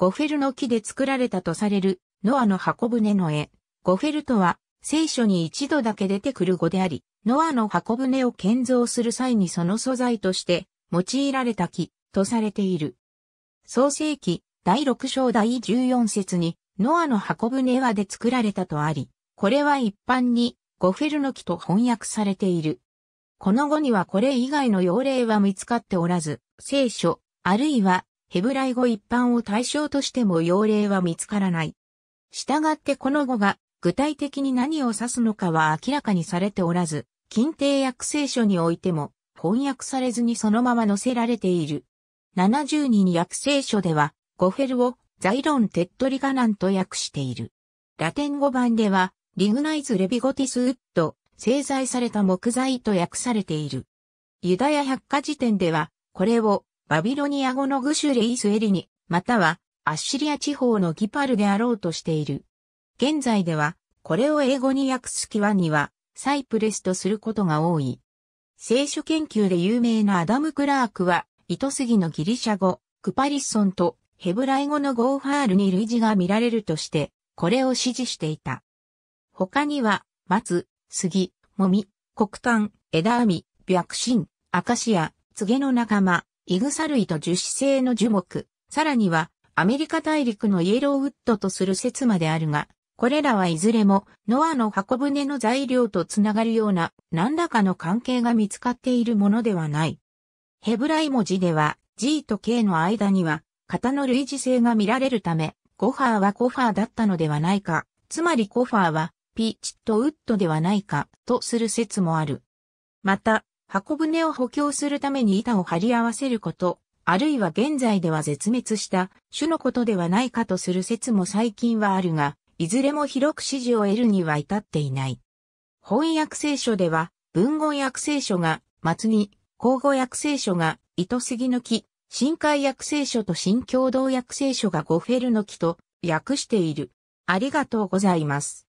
ゴフェルの木で作られたとされるノアの箱舟の絵。ゴフェルとは聖書に一度だけ出てくる語であり、ノアの箱舟を建造する際にその素材として用いられた木とされている。創世記第6章第14節にノアの箱舟はで作られたとあり、これは一般にゴフェルの木と翻訳されている。この後にはこれ以外の用例は見つかっておらず、聖書、あるいはヘブライ語一般を対象としても用例は見つからない。したがってこの語が具体的に何を指すのかは明らかにされておらず、近帝訳聖書においても翻訳されずにそのまま載せられている。7 0に訳聖書では、ゴフェルをザイロン・テッドリガナンと訳している。ラテン語版では、リグナイズ・レビゴティス・ウッド、製材された木材と訳されている。ユダヤ百科事典では、これをバビロニア語のグシュレイスエリニ、またはアッシリア地方のギパルであろうとしている。現在では、これを英語に訳す際には、サイプレスとすることが多い。聖書研究で有名なアダム・クラークは、糸杉のギリシャ語、クパリッソンとヘブライ語のゴーファールに類似が見られるとして、これを支持していた。他には、松、杉、もみ、黒炭、枝網、白心、アカシア、ツゲの仲間、イグサ類と樹脂製の樹木、さらにはアメリカ大陸のイエローウッドとする説まであるが、これらはいずれもノアの箱舟の材料とつながるような何らかの関係が見つかっているものではない。ヘブライ文字では G と K の間には型の類似性が見られるため、ゴファーはコファーだったのではないか、つまりコファーはピーチットウッドではないかとする説もある。また、箱舟を補強するために板を張り合わせること、あるいは現在では絶滅した種のことではないかとする説も最近はあるが、いずれも広く支持を得るには至っていない。翻訳聖書では、文語訳聖書が、松に、口語訳聖書が、糸杉の木、深海訳聖書と新共同訳聖書がゴフェルの木と訳している。ありがとうございます。